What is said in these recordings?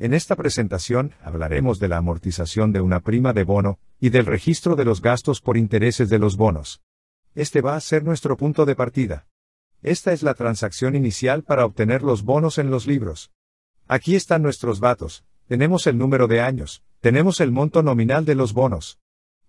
En esta presentación hablaremos de la amortización de una prima de bono y del registro de los gastos por intereses de los bonos. Este va a ser nuestro punto de partida. Esta es la transacción inicial para obtener los bonos en los libros. Aquí están nuestros datos, tenemos el número de años, tenemos el monto nominal de los bonos.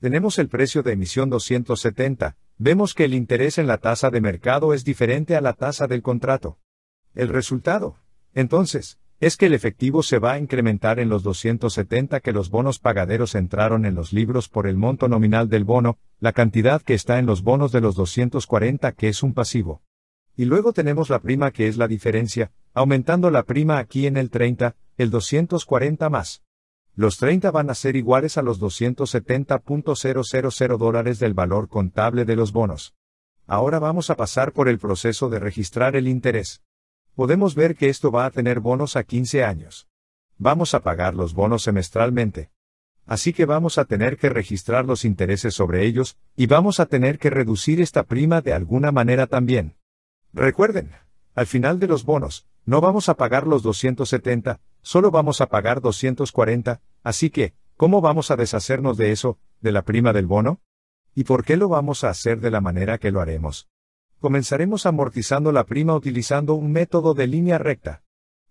Tenemos el precio de emisión 270, vemos que el interés en la tasa de mercado es diferente a la tasa del contrato. El resultado. Entonces, es que el efectivo se va a incrementar en los 270 que los bonos pagaderos entraron en los libros por el monto nominal del bono, la cantidad que está en los bonos de los 240 que es un pasivo. Y luego tenemos la prima que es la diferencia, aumentando la prima aquí en el 30, el 240 más. Los 30 van a ser iguales a los 270.000 dólares del valor contable de los bonos. Ahora vamos a pasar por el proceso de registrar el interés. Podemos ver que esto va a tener bonos a 15 años. Vamos a pagar los bonos semestralmente. Así que vamos a tener que registrar los intereses sobre ellos, y vamos a tener que reducir esta prima de alguna manera también. Recuerden, al final de los bonos, no vamos a pagar los 270, solo vamos a pagar 240, así que, ¿cómo vamos a deshacernos de eso, de la prima del bono? ¿Y por qué lo vamos a hacer de la manera que lo haremos? Comenzaremos amortizando la prima utilizando un método de línea recta.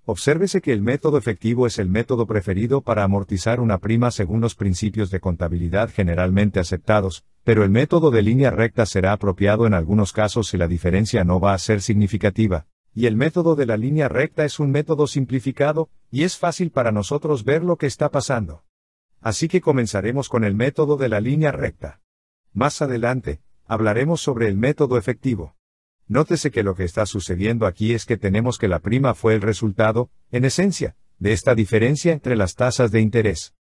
Obsérvese que el método efectivo es el método preferido para amortizar una prima según los principios de contabilidad generalmente aceptados, pero el método de línea recta será apropiado en algunos casos si la diferencia no va a ser significativa, y el método de la línea recta es un método simplificado, y es fácil para nosotros ver lo que está pasando. Así que comenzaremos con el método de la línea recta. Más adelante, hablaremos sobre el método efectivo. Nótese que lo que está sucediendo aquí es que tenemos que la prima fue el resultado, en esencia, de esta diferencia entre las tasas de interés.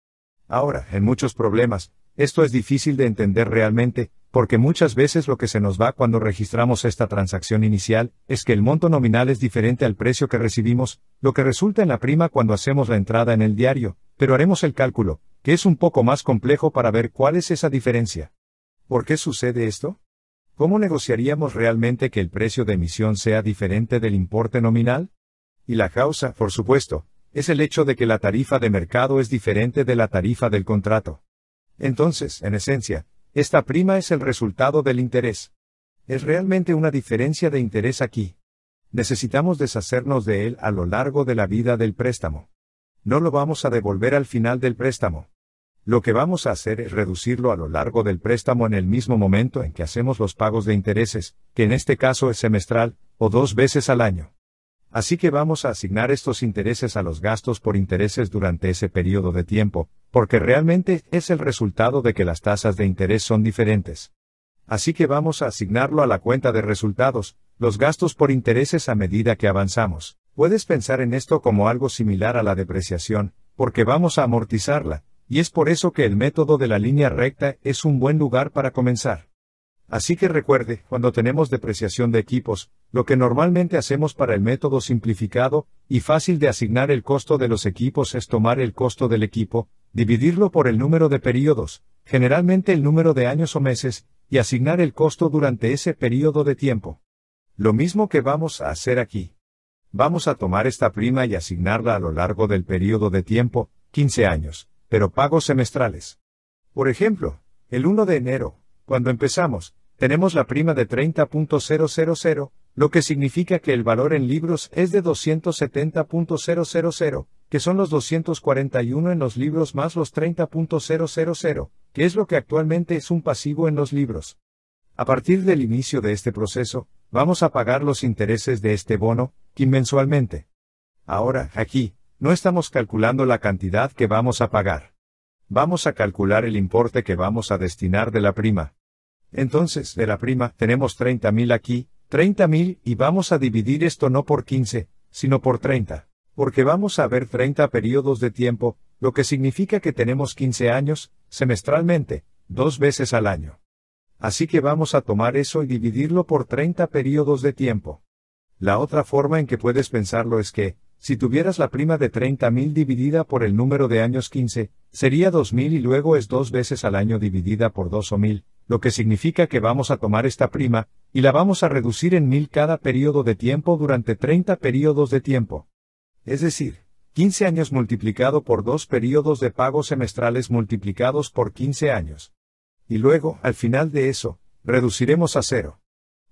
Ahora, en muchos problemas, esto es difícil de entender realmente, porque muchas veces lo que se nos va cuando registramos esta transacción inicial es que el monto nominal es diferente al precio que recibimos, lo que resulta en la prima cuando hacemos la entrada en el diario, pero haremos el cálculo, que es un poco más complejo para ver cuál es esa diferencia. ¿Por qué sucede esto? ¿Cómo negociaríamos realmente que el precio de emisión sea diferente del importe nominal? Y la causa, por supuesto, es el hecho de que la tarifa de mercado es diferente de la tarifa del contrato. Entonces, en esencia, esta prima es el resultado del interés. Es realmente una diferencia de interés aquí. Necesitamos deshacernos de él a lo largo de la vida del préstamo. No lo vamos a devolver al final del préstamo. Lo que vamos a hacer es reducirlo a lo largo del préstamo en el mismo momento en que hacemos los pagos de intereses, que en este caso es semestral, o dos veces al año. Así que vamos a asignar estos intereses a los gastos por intereses durante ese periodo de tiempo, porque realmente es el resultado de que las tasas de interés son diferentes. Así que vamos a asignarlo a la cuenta de resultados, los gastos por intereses a medida que avanzamos. Puedes pensar en esto como algo similar a la depreciación, porque vamos a amortizarla, y es por eso que el método de la línea recta es un buen lugar para comenzar. Así que recuerde, cuando tenemos depreciación de equipos, lo que normalmente hacemos para el método simplificado y fácil de asignar el costo de los equipos es tomar el costo del equipo, dividirlo por el número de periodos, generalmente el número de años o meses, y asignar el costo durante ese periodo de tiempo. Lo mismo que vamos a hacer aquí. Vamos a tomar esta prima y asignarla a lo largo del periodo de tiempo, 15 años, pero pagos semestrales. Por ejemplo, el 1 de enero, cuando empezamos, tenemos la prima de 30.000, lo que significa que el valor en libros es de 270.000, que son los 241 en los libros más los 30.000, que es lo que actualmente es un pasivo en los libros. A partir del inicio de este proceso, vamos a pagar los intereses de este bono, inmensualmente. Ahora, aquí, no estamos calculando la cantidad que vamos a pagar. Vamos a calcular el importe que vamos a destinar de la prima. Entonces, de la prima, tenemos 30.000 aquí, 30.000, y vamos a dividir esto no por 15, sino por 30. Porque vamos a ver 30 periodos de tiempo, lo que significa que tenemos 15 años, semestralmente, dos veces al año. Así que vamos a tomar eso y dividirlo por 30 periodos de tiempo. La otra forma en que puedes pensarlo es que, si tuvieras la prima de 30.000 dividida por el número de años 15, sería 2.000 y luego es dos veces al año dividida por 2 o 1.000, lo que significa que vamos a tomar esta prima, y la vamos a reducir en 1.000 cada periodo de tiempo durante 30 periodos de tiempo. Es decir, 15 años multiplicado por dos periodos de pagos semestrales multiplicados por 15 años. Y luego, al final de eso, reduciremos a cero.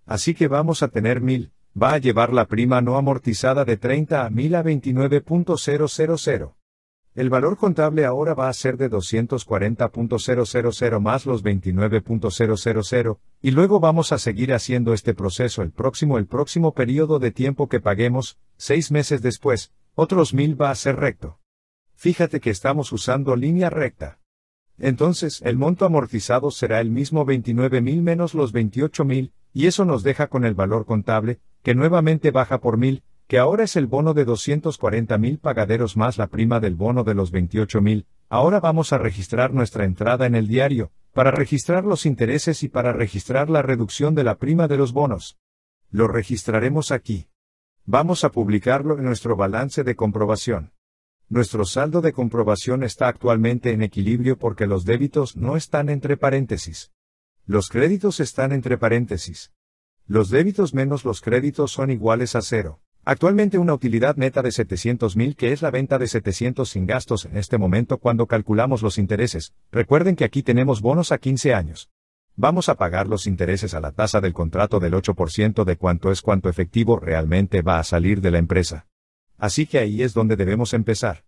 Así que vamos a tener 1.000, va a llevar la prima no amortizada de 30 a 1000 a 29.000. El valor contable ahora va a ser de 240.000 más los 29.000, y luego vamos a seguir haciendo este proceso el próximo el próximo periodo de tiempo que paguemos, seis meses después, otros 1000 va a ser recto. Fíjate que estamos usando línea recta. Entonces, el monto amortizado será el mismo 29.000 menos los 28.000, y eso nos deja con el valor contable, que nuevamente baja por mil, que ahora es el bono de 240 mil pagaderos más la prima del bono de los 28 mil, ahora vamos a registrar nuestra entrada en el diario, para registrar los intereses y para registrar la reducción de la prima de los bonos. Lo registraremos aquí. Vamos a publicarlo en nuestro balance de comprobación. Nuestro saldo de comprobación está actualmente en equilibrio porque los débitos no están entre paréntesis. Los créditos están entre paréntesis. Los débitos menos los créditos son iguales a cero. Actualmente una utilidad neta de mil que es la venta de 700 sin gastos en este momento cuando calculamos los intereses. Recuerden que aquí tenemos bonos a 15 años. Vamos a pagar los intereses a la tasa del contrato del 8% de cuánto es cuánto efectivo realmente va a salir de la empresa. Así que ahí es donde debemos empezar.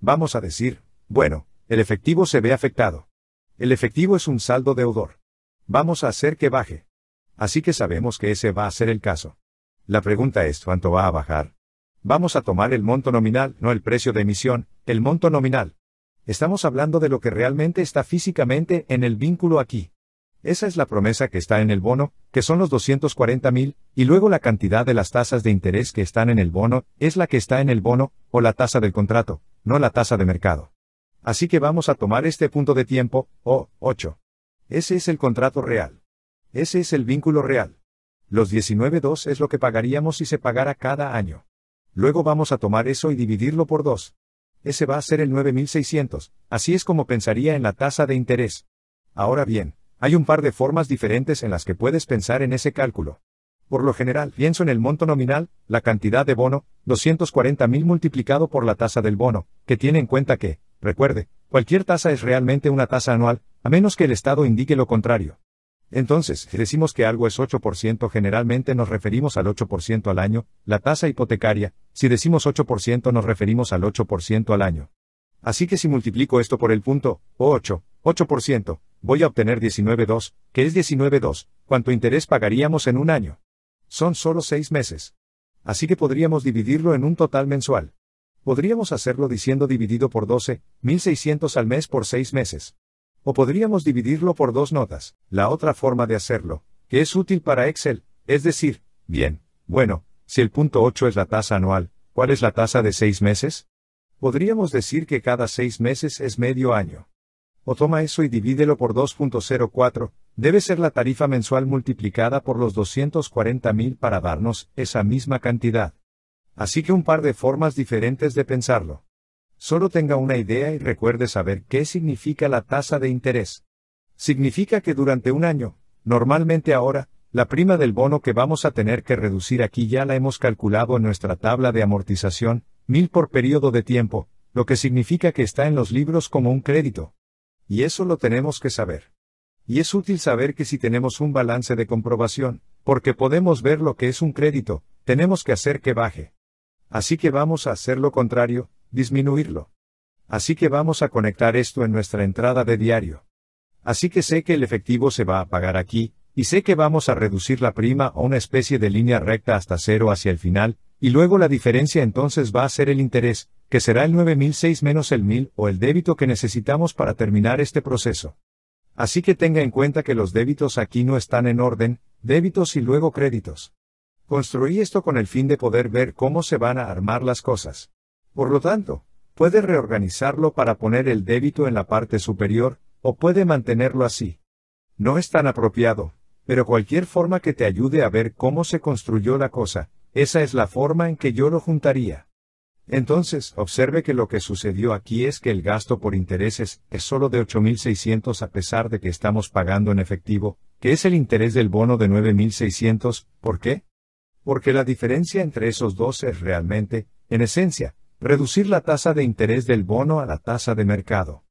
Vamos a decir, bueno, el efectivo se ve afectado. El efectivo es un saldo deudor. Vamos a hacer que baje. Así que sabemos que ese va a ser el caso. La pregunta es cuánto va a bajar. Vamos a tomar el monto nominal, no el precio de emisión, el monto nominal. Estamos hablando de lo que realmente está físicamente en el vínculo aquí. Esa es la promesa que está en el bono, que son los 240 mil, y luego la cantidad de las tasas de interés que están en el bono, es la que está en el bono, o la tasa del contrato, no la tasa de mercado. Así que vamos a tomar este punto de tiempo, o 8. Ese es el contrato real. Ese es el vínculo real. Los 19.2 es lo que pagaríamos si se pagara cada año. Luego vamos a tomar eso y dividirlo por 2. Ese va a ser el 9.600, así es como pensaría en la tasa de interés. Ahora bien, hay un par de formas diferentes en las que puedes pensar en ese cálculo. Por lo general, pienso en el monto nominal, la cantidad de bono, 240.000 multiplicado por la tasa del bono, que tiene en cuenta que, recuerde, cualquier tasa es realmente una tasa anual, a menos que el Estado indique lo contrario. Entonces, si decimos que algo es 8%, generalmente nos referimos al 8% al año, la tasa hipotecaria, si decimos 8% nos referimos al 8% al año. Así que si multiplico esto por el punto, 8, 8%, voy a obtener 19.2, que es 19.2, cuánto interés pagaríamos en un año. Son solo 6 meses. Así que podríamos dividirlo en un total mensual. Podríamos hacerlo diciendo dividido por 12, 1.600 al mes por 6 meses. O podríamos dividirlo por dos notas, la otra forma de hacerlo, que es útil para Excel, es decir, bien, bueno, si el punto 8 es la tasa anual, ¿cuál es la tasa de seis meses? Podríamos decir que cada seis meses es medio año. O toma eso y divídelo por 2.04, debe ser la tarifa mensual multiplicada por los 240.000 para darnos esa misma cantidad. Así que un par de formas diferentes de pensarlo solo tenga una idea y recuerde saber qué significa la tasa de interés. Significa que durante un año, normalmente ahora, la prima del bono que vamos a tener que reducir aquí ya la hemos calculado en nuestra tabla de amortización, mil por periodo de tiempo, lo que significa que está en los libros como un crédito. Y eso lo tenemos que saber. Y es útil saber que si tenemos un balance de comprobación, porque podemos ver lo que es un crédito, tenemos que hacer que baje. Así que vamos a hacer lo contrario, disminuirlo. Así que vamos a conectar esto en nuestra entrada de diario. Así que sé que el efectivo se va a pagar aquí, y sé que vamos a reducir la prima a una especie de línea recta hasta cero hacia el final, y luego la diferencia entonces va a ser el interés, que será el 9006 menos el 1000 o el débito que necesitamos para terminar este proceso. Así que tenga en cuenta que los débitos aquí no están en orden, débitos y luego créditos. Construí esto con el fin de poder ver cómo se van a armar las cosas. Por lo tanto, puede reorganizarlo para poner el débito en la parte superior, o puede mantenerlo así. No es tan apropiado, pero cualquier forma que te ayude a ver cómo se construyó la cosa, esa es la forma en que yo lo juntaría. Entonces, observe que lo que sucedió aquí es que el gasto por intereses es solo de 8.600 a pesar de que estamos pagando en efectivo, que es el interés del bono de 9.600, ¿por qué? Porque la diferencia entre esos dos es realmente, en esencia, Reducir la tasa de interés del bono a la tasa de mercado.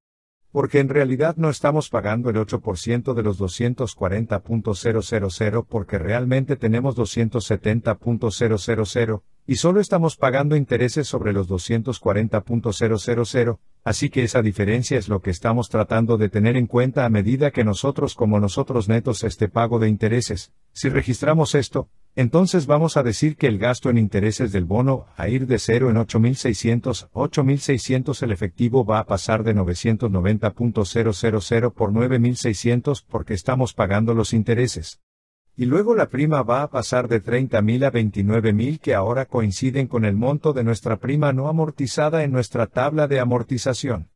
Porque en realidad no estamos pagando el 8% de los 240.000 porque realmente tenemos 270.000 y solo estamos pagando intereses sobre los 240.000, así que esa diferencia es lo que estamos tratando de tener en cuenta a medida que nosotros como nosotros netos este pago de intereses. Si registramos esto, entonces vamos a decir que el gasto en intereses del bono a ir de 0 en 8.600, 8.600 el efectivo va a pasar de 990.000 por 9.600 porque estamos pagando los intereses. Y luego la prima va a pasar de 30.000 a 29.000 que ahora coinciden con el monto de nuestra prima no amortizada en nuestra tabla de amortización.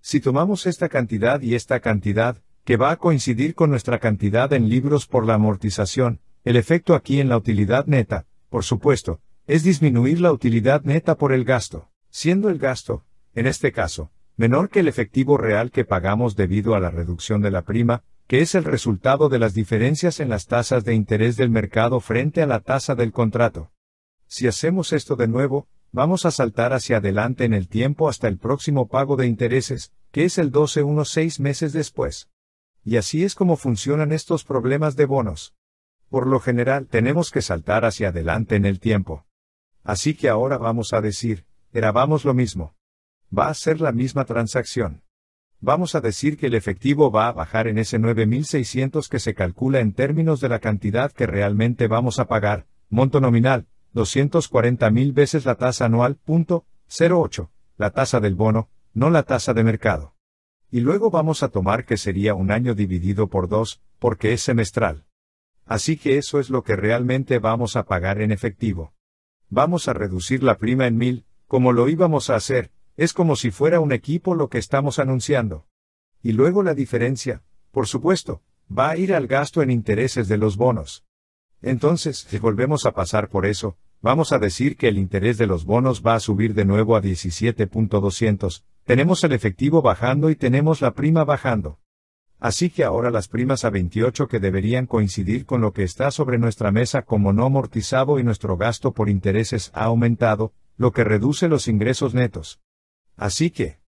Si tomamos esta cantidad y esta cantidad, que va a coincidir con nuestra cantidad en libros por la amortización, el efecto aquí en la utilidad neta, por supuesto, es disminuir la utilidad neta por el gasto, siendo el gasto, en este caso, menor que el efectivo real que pagamos debido a la reducción de la prima, que es el resultado de las diferencias en las tasas de interés del mercado frente a la tasa del contrato. Si hacemos esto de nuevo, vamos a saltar hacia adelante en el tiempo hasta el próximo pago de intereses, que es el 12 unos seis meses después. Y así es como funcionan estos problemas de bonos. Por lo general tenemos que saltar hacia adelante en el tiempo. Así que ahora vamos a decir, vamos lo mismo. Va a ser la misma transacción. Vamos a decir que el efectivo va a bajar en ese 9600 que se calcula en términos de la cantidad que realmente vamos a pagar, monto nominal, 240.000 veces la tasa anual, punto, 08, la tasa del bono, no la tasa de mercado. Y luego vamos a tomar que sería un año dividido por dos, porque es semestral. Así que eso es lo que realmente vamos a pagar en efectivo. Vamos a reducir la prima en mil, como lo íbamos a hacer, es como si fuera un equipo lo que estamos anunciando. Y luego la diferencia, por supuesto, va a ir al gasto en intereses de los bonos. Entonces, si volvemos a pasar por eso, vamos a decir que el interés de los bonos va a subir de nuevo a 17.200, tenemos el efectivo bajando y tenemos la prima bajando. Así que ahora las primas a 28 que deberían coincidir con lo que está sobre nuestra mesa como no amortizado y nuestro gasto por intereses ha aumentado, lo que reduce los ingresos netos. Así que,